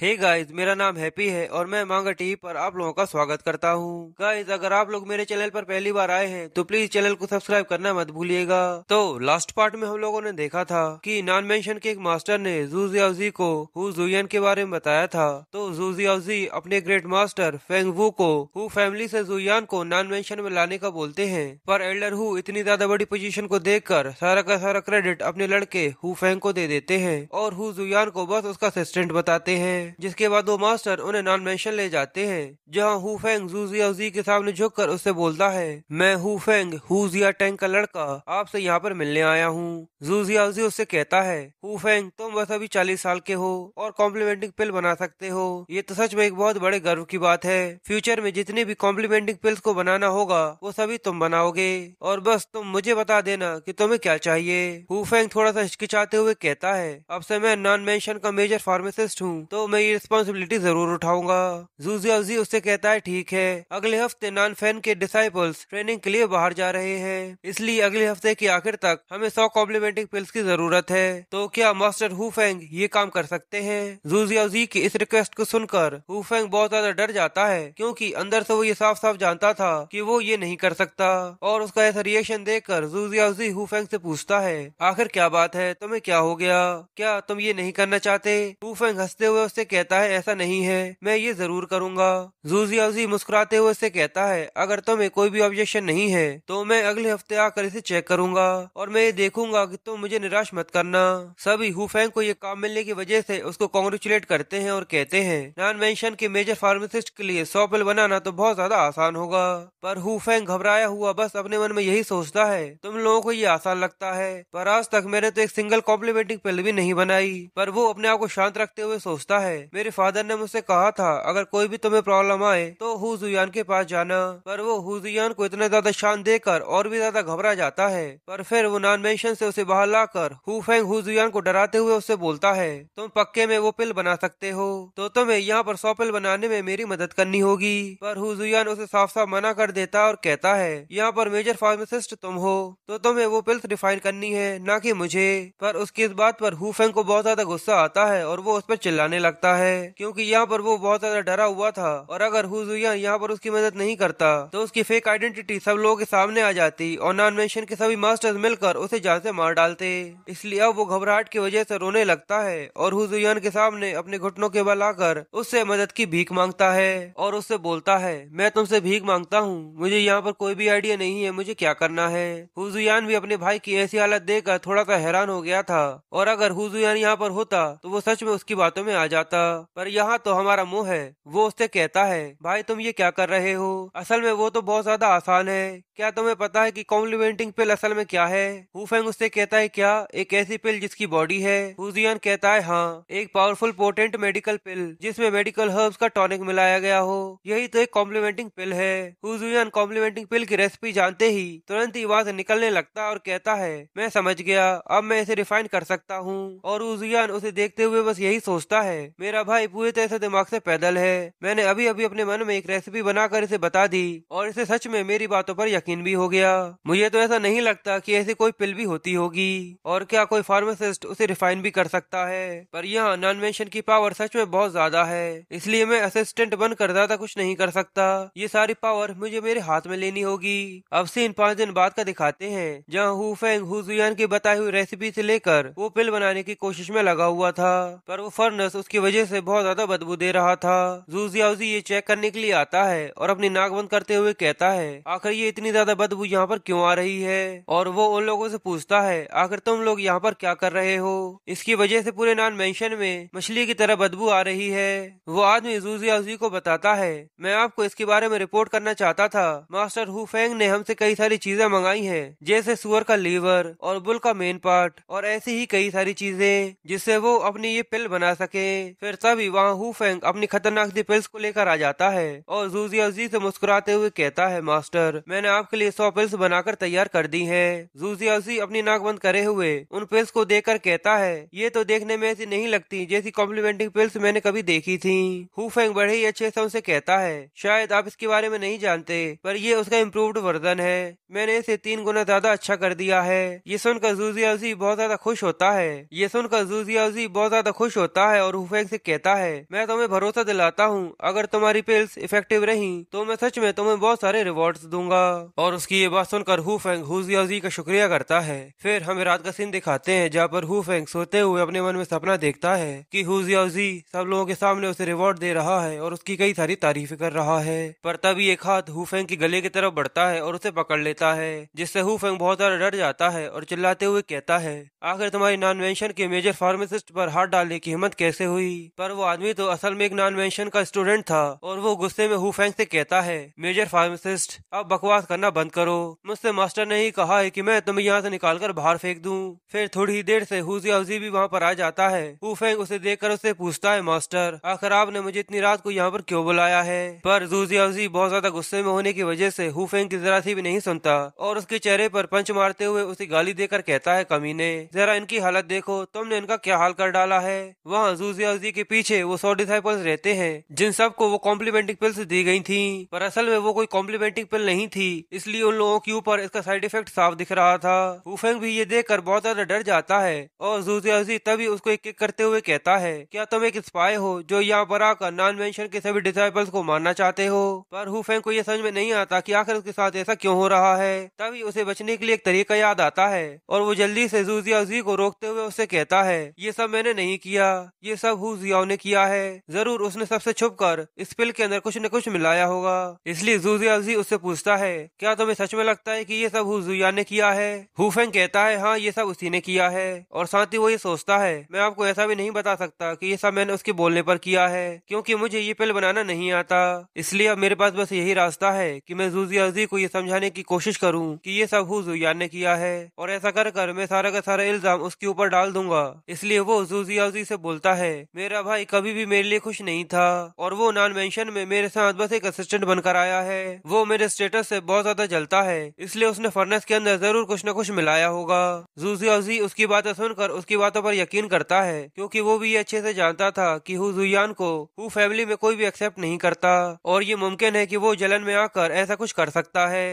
हे hey guys मेरा नाम happy है और मैं मांगा टीवी पर आप लोगों का स्वागत करता हूँ गाइस अगर आप लोग मेरे चैनल पर पहली बार आए हैं तो प्लीज चैनल को सब्सक्राइब करना मत भूलिएगा तो लास्ट पार्ट में हम लोगों ने देखा था कि नॉन मेंशन के एक मास्टर ने जूजियाजी को हु जुयन के बारे में बताया था तो जूजियाजी अपने ग्रेट मास्टर फेंग वू को हु फैमिली ऐसी जुयान को नॉन मेंशन में लाने का बोलते हैं पर एल्डर हु इतनी ज्यादा बड़ी पोजीशन को देख कर सारा का सारा क्रेडिट अपने लड़के हु फेंग को दे देते हैं और हु जुयान को बस उसका असिस्टेंट बताते हैं जिसके बाद वो मास्टर उन्हें नॉन मेंशन ले जाते हैं जहाँ हु फेंग जूजियाजी के सामने झुक कर उससे बोलता है मैं हु फेंग हुजिया टैंक का लड़का आपसे यहाँ पर मिलने आया हूँ जूजियाजी उससे कहता है हु फेंग तुम बस अभी चालीस साल के हो और कॉम्प्लीमेंटिंग पिल बना सकते हो ये तो सच में एक बहुत बड़े गर्व की बात है फ्यूचर में जितनी भी कॉम्प्लीमेंटिंग पिल्स को बनाना होगा वो सभी तुम बनाओगे और बस तुम मुझे बता देना कि तुम्हें क्या चाहिए हुफेंग थोड़ा सा हिचकिचाते हुए कहता है अब से मैं नॉन मेंशन का मेजर फार्मासिस्ट हूँ तो मैं ये रिस्पॉन्सिबिलिटी जरूर उठाऊंगा जूजियाजी उससे कहता है ठीक है अगले हफ्ते नान फैन के डिसाइपल्स ट्रेनिंग के लिए बाहर जा रहे हैं इसलिए अगले हफ्ते के आखिर तक हमें सौ कॉम्प्लीमेंटिंग पिल्स की जरूरत है तो क्या मास्टर फेंग ये काम कर सकते हैं जूजियाजी की इस रिक्वेस्ट को सुनकर हुफेंग बहुत ज्यादा डर जाता है क्यूँकी अंदर से वो ये साफ साफ जानता था की वो ये नहीं कर सकता और उसका ऐसा रिएक्शन देखकर जूजियाजी फेंग से पूछता है आखिर क्या बात है तुम्हें क्या हो गया क्या तुम ये नहीं करना चाहते हुफेंग हंसते हुए उससे कहता है ऐसा नहीं है मैं ये जरूर करूंगा अवजी मुस्कुराते हुए इससे कहता है अगर तुम्हें कोई भी ऑब्जेक्शन नहीं है तो मैं अगले हफ्ते आकर इसे चेक करूंगा और मैं ये देखूंगा कि तुम मुझे निराश मत करना सभी हुफेंग को ये काम मिलने की वजह से उसको कॉन्ग्रेचुलेट करते हैं और कहते हैं नॉन मेंशन के मेजर फार्मासिस्ट के लिए सौ बनाना तो बहुत ज्यादा आसान होगा पर हुफेंग घबराया हुआ बस अपने मन में यही सोचता है तुम लोगों को ये आसान लगता है पर आज तक मैंने तो एक सिंगल कॉम्प्लीमेंटिंग पिल भी नहीं बनाई पर वो अपने आप को शांत रखते हुए सोचता है है मेरे फादर ने मुझसे कहा था अगर कोई भी तुम्हें प्रॉब्लम आए तो हुजुयान के पास जाना पर वो हुजुयान को इतना ज्यादा शान देकर और भी ज्यादा घबरा जाता है पर फिर वो नान मेंशन से उसे बाहर लाकर कर फेंग को डराते हुए उससे बोलता है तुम पक्के में वो पिल बना सकते हो तो तुम्हें यहाँ पर सौ पिल बनाने में मेरी मदद करनी होगी पर हुजुयान उसे साफ साफ मना कर देता और कहता है यहाँ पर मेजर फार्मासिस्ट तुम हो तो तुम्हें वो पिल्स रिफाइन करनी है न की मुझे पर उसकी इस बात पर हुफेंग को बहुत ज्यादा गुस्सा आता है और वो उस पर चिल्लाने लगता सकता है क्योंकि यहाँ पर वो बहुत ज्यादा डरा हुआ था और अगर हुजुया यहाँ पर उसकी मदद नहीं करता तो उसकी फेक आइडेंटिटी सब लोगों के सामने आ जाती और नॉन मिशन के सभी मास्टर्स मिलकर उसे जहाँ से मार डालते इसलिए अब वो घबराहट की वजह से रोने लगता है और हुजुयान के सामने अपने घुटनों के बल आकर उससे मदद की भीख मांगता है और उससे बोलता है मैं तुमसे भीख मांगता हूँ मुझे यहाँ पर कोई भी आइडिया नहीं है मुझे क्या करना है हुजुयान भी अपने भाई की ऐसी हालत देखकर थोड़ा सा हैरान हो गया था और अगर हुजुयान यहाँ पर होता तो वो सच में उसकी बातों में आ जाता जाता पर यहाँ तो हमारा मुंह है वो उससे कहता है भाई तुम ये क्या कर रहे हो असल में वो तो बहुत ज्यादा आसान है क्या तुम्हें पता है कि कॉम्प्लीमेंटिंग पिल असल में क्या है हुफेंग उससे कहता है क्या एक ऐसी पिल जिसकी बॉडी है हुजियन कहता है हाँ एक पावरफुल पोटेंट मेडिकल पिल जिसमें मेडिकल हर्ब्स का टॉनिक मिलाया गया हो यही तो एक कॉम्प्लीमेंटिंग पिल है हुजियन कॉम्प्लीमेंटिंग पिल की रेसिपी जानते ही तुरंत ही वहां से निकलने लगता है और कहता है मैं समझ गया अब मैं इसे रिफाइन कर सकता हूँ और हुजियन उसे देखते हुए बस यही सोचता है मेरा भाई पूरी तरह से दिमाग से पैदल है मैंने अभी अभी अपने मन में एक रेसिपी बनाकर इसे बता दी और इसे सच में मेरी बातों पर यकीन भी हो गया मुझे तो ऐसा नहीं लगता कि ऐसी कोई पिल भी होती होगी और क्या कोई फार्मासिस्ट उसे रिफाइन भी कर सकता है पर यहाँ नॉन मेंशन की पावर सच में बहुत ज्यादा है इसलिए मैं असिस्टेंट बनकर ज्यादा कुछ नहीं कर सकता ये सारी पावर मुझे मेरे हाथ में लेनी होगी अब सीन पाँच दिन बाद का दिखाते हैं जहाँ हु फेंग हु जुयान की बताई हुई रेसिपी से लेकर वो पिल बनाने की कोशिश में लगा हुआ था पर वो फर्नस उसकी वजह से बहुत ज्यादा बदबू दे रहा था जूजियाउजी ये चेक करने के लिए आता है और अपनी नाक बंद करते हुए कहता है आखिर ये इतनी ज्यादा बदबू यहाँ पर क्यों आ रही है और वो उन लोगों से पूछता है आखिर तुम लोग यहाँ पर क्या कर रहे हो इसकी वजह से पूरे नान मेंशन में मछली की तरह बदबू आ रही है वो आदमी जूजियाउजी को बताता है मैं आपको इसके बारे में रिपोर्ट करना चाहता था मास्टर हु फेंग ने हमसे कई सारी चीजें मंगाई है जैसे सुअर का लीवर और बुल का मेन पार्ट और ऐसी ही कई सारी चीजें जिससे वो अपनी ये पिल बना सके फिर तभी वहाँ हु फेंग अपनी खतरनाक दी पिल्स को लेकर आ जाता है और जूजियाजी से मुस्कुराते हुए कहता है मास्टर मैंने आपके लिए सौ पिल्स बनाकर तैयार कर दी है जूजियाजी अपनी नाक बंद करे हुए उन पिल्स को कर कहता है ये तो देखने में ऐसी नहीं लगती जैसी कॉम्प्लीमेंटिंग पिल्स मैंने कभी देखी थी हु फेंग बड़े ही अच्छे से उनसे कहता है शायद आप इसके बारे में नहीं जानते पर ये उसका इम्प्रूव्ड वर्जन है मैंने इसे तीन गुना ज्यादा अच्छा कर दिया है ये सुनकर जूजियाजी बहुत ज्यादा खुश होता है ये सुनकर जूजियाजी बहुत ज्यादा खुश होता है और हुफेंग बैंक से कहता है मैं तुम्हें भरोसा दिलाता हूँ अगर तुम्हारी पिल्स इफेक्टिव रही तो मैं सच में तुम्हें बहुत सारे रिवॉर्ड दूंगा और उसकी ये बात सुनकर हु फेंग हुजी का शुक्रिया करता है फिर हमें रात का सीन दिखाते हैं जहाँ पर हु फेंग सोते हुए अपने मन में सपना देखता है की हुजी सब लोगों के सामने उसे रिवॉर्ड दे रहा है और उसकी कई सारी तारीफ कर रहा है पर तभी एक हाथ हुफेंग की गले की तरफ बढ़ता है और उसे पकड़ लेता है जिससे हुफेंग बहुत ज्यादा डर जाता है और चिल्लाते हुए कहता है आखिर तुम्हारी नॉन वेंशन के मेजर फार्मासिस्ट पर हाथ डालने की हिम्मत कैसे हुई पर वो आदमी तो असल में एक नॉन मेंशन का स्टूडेंट था और वो गुस्से में हु फैंग से कहता है मेजर फार्मासिस्ट अब बकवास करना बंद करो मुझसे मास्टर ने ही कहा है कि मैं तुम्हें यहाँ से निकाल कर बाहर फेंक दूँ फिर थोड़ी देर से हुजिया भी वहाँ पर आ जाता है हु फैंग उसे देख कर उससे पूछता है मास्टर आखिर आपने मुझे इतनी रात को यहाँ पर क्यों बुलाया है पर जूजिया बहुत ज्यादा गुस्से में होने की वजह से हु फैंग की जरा सी भी नहीं सुनता और उसके चेहरे पर पंच मारते हुए उसे गाली देकर कहता है कमीने जरा इनकी हालत देखो तुमने इनका क्या हाल कर डाला है वहाँ जूजिया जी के पीछे वो सौ डिसाइपल्स रहते हैं जिन सबको वो कॉम्प्लीमेंटिंग पिल्स दी गई थी पर असल में वो कोई कॉम्प्लीमेंटिंग पिल नहीं थी इसलिए उन लोगों के ऊपर इसका साइड इफेक्ट साफ दिख रहा था हुफेंग भी ये देखकर बहुत ज्यादा डर जाता है और जूजियाजी तभी उसको एक एक करते हुए कहता है क्या तुम एक स्पाई हो जो यहाँ पर आकर नॉन मेंशन के सभी डिसाइपल्स को मारना चाहते हो पर हुफेंग को यह समझ में नहीं आता कि आखिर उसके साथ ऐसा क्यों हो रहा है तभी उसे बचने के लिए एक तरीका याद आता है और वो जल्दी से जूजियाजी को रोकते हुए उससे कहता है ये सब मैंने नहीं किया ये सब हु मारूफ ने किया है जरूर उसने सबसे छुप कर इस पिल के अंदर कुछ न कुछ मिलाया होगा इसलिए जूजिया उससे पूछता है क्या तुम्हें सच में लगता है की ये सब हुआ ने किया है हुफेंग कहता है हाँ ये सब उसी ने किया है और साथ ही वो ये सोचता है मैं आपको ऐसा भी नहीं बता सकता की ये सब मैंने उसके बोलने पर किया है क्योंकि मुझे ये पिल बनाना नहीं आता इसलिए अब मेरे पास बस यही रास्ता है कि मैं जूजिया को ये समझाने की कोशिश करूं कि ये सब हुआ ने किया है और ऐसा कर कर मैं सारा का सारा इल्जाम उसके ऊपर डाल दूंगा इसलिए वो जूजिया से बोलता है मेरा भाई कभी भी मेरे लिए खुश नहीं था और वो नॉन मेंशन में मेरे साथ बस एक असिस्टेंट बनकर आया है वो मेरे स्टेटस से बहुत ज्यादा जलता है इसलिए उसने फर्नेस के अंदर जरूर कुछ न कुछ मिलाया होगा अजी उसकी बातें सुनकर उसकी बातों पर यकीन करता है क्योंकि वो भी ये अच्छे से जानता था कि हु जुयान को हु फैमिली में कोई भी एक्सेप्ट नहीं करता और ये मुमकिन है कि वो जलन में आकर ऐसा कुछ कर सकता है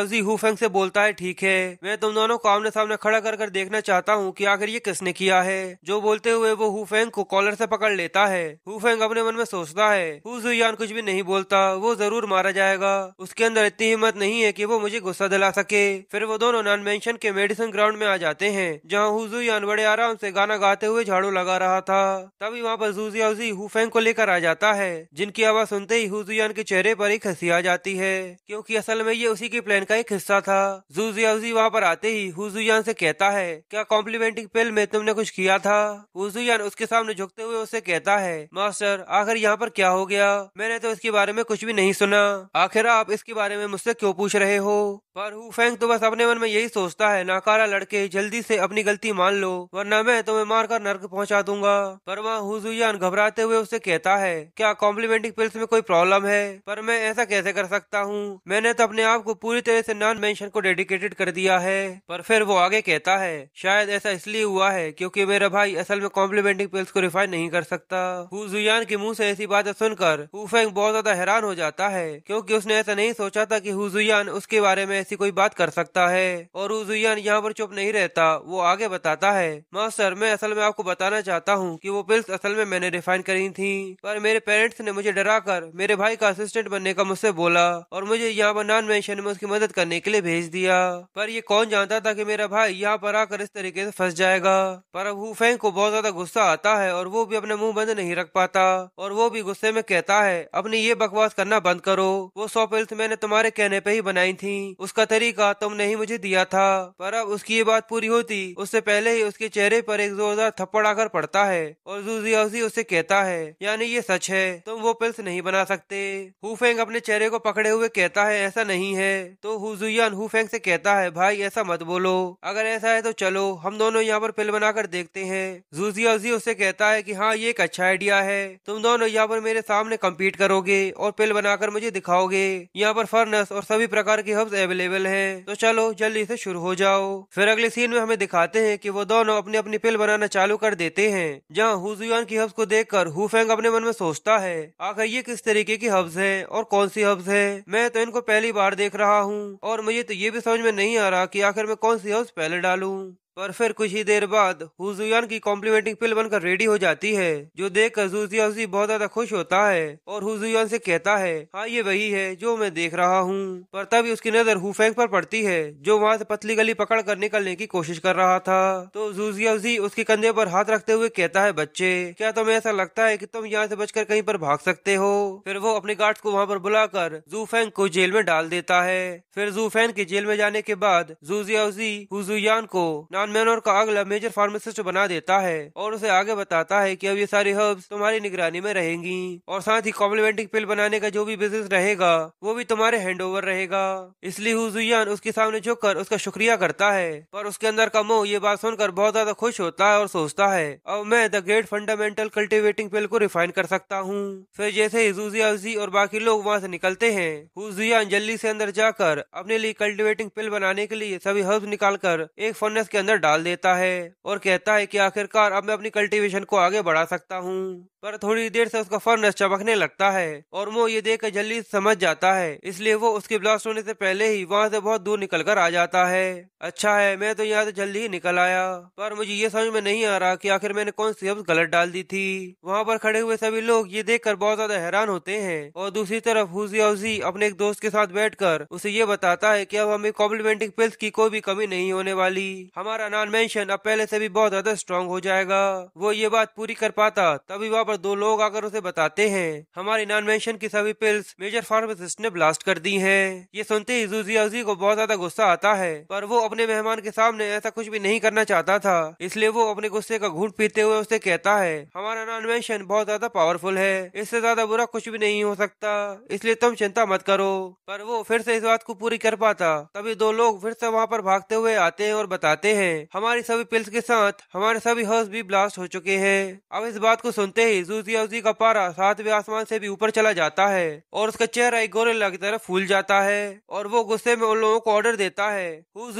अजी हु फेंग से बोलता है ठीक है मैं तुम दोनों को आमने सामने खड़ा कर देखना चाहता हूँ की आखिर ये किसने किया है जो बोलते हुए वो हु फेंग को कॉलर से पकड़ लेता है हु फेंग अपने मन में सोचता है हु जुयान कुछ भी नहीं बोलता वो जरूर मारा जाएगा उसके अंदर इतनी हिम्मत नहीं है कि वो मुझे गुस्सा दिला सके फिर वो दोनों नॉन मेंशन के मेडिसिन ग्राउंड में आ जाते हैं जहाँ हु जुयान बड़े आराम से गाना गाते हुए झाड़ू लगा रहा था तभी वहाँ पर जूजियाउजी हु फेंग को लेकर आ जाता है जिनकी आवाज सुनते ही हु जुयान के चेहरे पर एक हंसी आ जाती है क्यूँकी असल में ये उसी के प्लान का एक हिस्सा था जूजियाउजी वहाँ पर आते ही हुजुयान से कहता है क्या कॉम्प्लीमेंटिंग पेल में तुमने कुछ किया था हुजुयान उसके सामने झुकते हुए हुए उसे कहता है मास्टर आखिर यहाँ पर क्या हो गया मैंने तो इसके बारे में कुछ भी नहीं सुना आखिर आप इसके बारे में मुझसे क्यों पूछ रहे हो पर हु फेंग तो बस अपने मन में यही सोचता है नाकारा लड़के जल्दी से अपनी गलती मान लो वरना मैं तुम्हें मारकर नर्क पहुंचा दूंगा पर वहाँ हुजुयान घबराते हुए उसे कहता है क्या कॉम्प्लीमेंटिंग पिल्स में कोई प्रॉब्लम है पर मैं ऐसा कैसे कर सकता हूँ मैंने तो अपने आप को पूरी तरह से नॉन मेंशन को डेडिकेटेड कर दिया है पर फिर वो आगे कहता है शायद ऐसा इसलिए हुआ है क्योंकि मेरा भाई असल में कॉम्प्लीमेंटिंग पिल्स को रिफाइन नहीं कर सकता हुजुयान के मुंह से ऐसी बातें सुनकर हुफेंग बहुत ज्यादा हैरान हो जाता है क्योंकि उसने ऐसा नहीं सोचा था कि हुजुयान उसके बारे में ऐसी कोई बात कर सकता है और उजुयान यहाँ पर चुप नहीं रहता वो आगे बताता है मास्टर मैं असल में आपको बताना चाहता हूँ कि वो पिल्स असल में मैंने रिफाइन करी थी पर मेरे पेरेंट्स ने मुझे डरा कर मेरे भाई का असिस्टेंट बनने का मुझसे बोला और मुझे यहाँ पर नॉन मेंशन में उसकी मदद करने के लिए भेज दिया पर ये कौन जानता था की मेरा भाई यहाँ पर आकर इस तरीके से फंस जाएगा पर अब हुफेंग को बहुत ज्यादा गुस्सा आता है और वो भी अपने मुंह बंद नहीं रख पाता और वो भी गुस्से में कहता है अपनी ये बकवास करना बंद करो वो सौ पिल्स मैंने तुम्हारे कहने पे ही बनाई थी उसका तरीका तुमने ही मुझे दिया था पर अब उसकी ये बात पूरी होती उससे पहले ही उसके चेहरे पर एक जोरदार थप्पड़ आकर पड़ता है और जूजिया उसे कहता है यानी ये सच है तुम वो पिल्स नहीं बना सकते हुफेंग अपने चेहरे को पकड़े हुए कहता है ऐसा नहीं है तो हुजुयान हुफेंग से कहता है भाई ऐसा मत बोलो अगर ऐसा है तो चलो हम दोनों यहाँ पर पिल बनाकर देखते हैं जूजिया उसे कहता है की हाँ ये एक अच्छा आइडिया है तुम दोनों यहाँ पर मेरे सामने कम्पीट करोगे और पिल बनाकर मुझे दिखाओगे यहाँ पर फर्नस और सभी प्रकार के हब्स अवेलेबल अवेलेबल है तो चलो जल्दी से शुरू हो जाओ फिर अगले सीन में हमें दिखाते हैं कि वो दोनों अपनी अपनी पिल बनाना चालू कर देते हैं जहाँ हुजुआन की हब्स को देख कर हुफेंग अपने मन में सोचता है आखिर ये किस तरीके की हब्स है और कौन सी हब्स है मैं तो इनको पहली बार देख रहा हूँ और मुझे तो ये भी समझ में नहीं आ रहा की आखिर मैं कौन सी हब्स पहले डालू पर फिर कुछ ही देर बाद हुजुयान की कॉम्प्लीमेंटिंग पिल बनकर रेडी हो जाती है जो देख कर जूजियाजी बहुत ज्यादा खुश होता है और हुजुयान से कहता है हाँ ये वही है जो मैं देख रहा हूँ पर तभी उसकी नजर हुफेंग पर पड़ती है जो वहाँ से पतली गली पकड़ कर निकलने की कोशिश कर रहा था तो जूजियाजी उसके कंधे पर हाथ रखते हुए कहता है बच्चे क्या तुम्हें ऐसा लगता है की तुम यहाँ से बचकर कहीं पर भाग सकते हो फिर वो अपने गार्ड्स को वहाँ पर बुलाकर जूफेंग को जेल में डाल देता है फिर जूफेंग के जेल में जाने के बाद जूजियाजी हुजुयान को सैनमैन और का अगला मेजर फार्मासिस्ट बना देता है और उसे आगे बताता है कि अब ये सारी हर्ब्स तुम्हारी निगरानी में रहेंगी और साथ ही कॉम्प्लीमेंटिंग पिल बनाने का जो भी बिजनेस रहेगा वो भी तुम्हारे हैंड रहेगा इसलिए हुजुयान उसके सामने झुककर उसका शुक्रिया करता है पर उसके अंदर का मोह ये बात सुनकर बहुत ज्यादा खुश होता है और सोचता है अब मैं the great fundamental cultivating pill को रिफाइन कर सकता हूँ फिर जैसे ही और बाकी लोग वहाँ से निकलते हैं हुजुयान जल्दी से अंदर जाकर अपने लिए कल्टिवेटिंग पिल बनाने के लिए सभी निकाल कर एक फर्नेस के अंदर अंदर डाल देता है और कहता है कि आखिरकार अब मैं अपनी कल्टीवेशन को आगे बढ़ा सकता हूँ पर थोड़ी देर से उसका फर्नेस चमकने लगता है और वो ये देख कर जल्दी समझ जाता है इसलिए वो उसके ब्लास्ट होने से पहले ही वहाँ से बहुत दूर निकल कर आ जाता है अच्छा है मैं तो यहाँ से जल्दी ही निकल आया पर मुझे ये समझ में नहीं आ रहा कि आखिर मैंने कौन सी अब्स गलत डाल दी थी वहाँ पर खड़े हुए सभी लोग ये देख बहुत ज्यादा हैरान होते हैं और दूसरी तरफ हुजी अपने एक दोस्त के साथ बैठ उसे ये बताता है की अब हमें कॉम्प्लीमेंटिंग पिल्स की कोई भी कमी नहीं होने वाली हमारा हमारा नॉन मेंशन अब पहले से भी बहुत ज्यादा स्ट्रांग हो जाएगा वो ये बात पूरी कर पाता तभी वहाँ पर दो लोग आकर उसे बताते हैं हमारी नॉन मेंशन की सभी पिल्स मेजर फार्मासिस्ट ने ब्लास्ट कर दी है ये सुनते ही जूजी अजी को बहुत ज्यादा गुस्सा आता है पर वो अपने मेहमान के सामने ऐसा कुछ भी नहीं करना चाहता था इसलिए वो अपने गुस्से का घूट पीते हुए उसे कहता है हमारा नॉन मेंशन बहुत ज्यादा पावरफुल है इससे ज्यादा बुरा कुछ भी नहीं हो सकता इसलिए तुम चिंता मत करो पर वो फिर से इस बात को पूरी कर पाता तभी दो लोग फिर से वहाँ पर भागते हुए आते हैं और बताते हैं हैं हमारी सभी पिल्स के साथ हमारे सभी हाउस भी ब्लास्ट हो चुके हैं अब इस बात को सुनते ही जूजियाजी का पारा सातवें आसमान से भी ऊपर चला जाता है और उसका चेहरा एक गोरेला की तरह फूल जाता है और वो गुस्से में उन लोगों को ऑर्डर देता है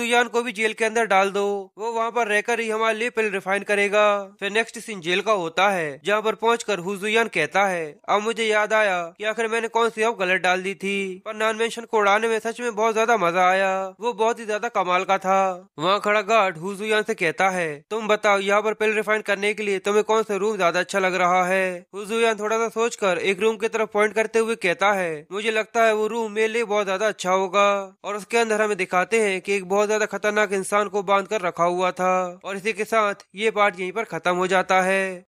जुयान को भी जेल के अंदर डाल दो वो वहाँ पर रहकर ही हमारे लिए पिल रिफाइन करेगा फिर नेक्स्ट सीन जेल का होता है जहाँ पर पहुँच कर कहता है अब मुझे याद आया की आखिर मैंने कौन सी अब गलत डाल दी थी पर नॉन मेंशन को उड़ाने में सच में बहुत ज्यादा मजा आया वो बहुत ही ज्यादा कमाल का था वहाँ खड़ा गार्ड हुजूया से कहता है तुम बताओ यहाँ पर पेल रिफाइन करने के लिए तुम्हें कौन सा रूम ज्यादा अच्छा लग रहा है हुजूया थोड़ा सा सोच कर एक रूम की तरफ पॉइंट करते हुए कहता है मुझे लगता है वो रूम मेरे लिए बहुत ज्यादा अच्छा होगा और उसके अंदर हमें दिखाते हैं की एक बहुत ज्यादा खतरनाक इंसान को बांध कर रखा हुआ था और इसी के साथ ये पार्ट यही पर खत्म हो जाता है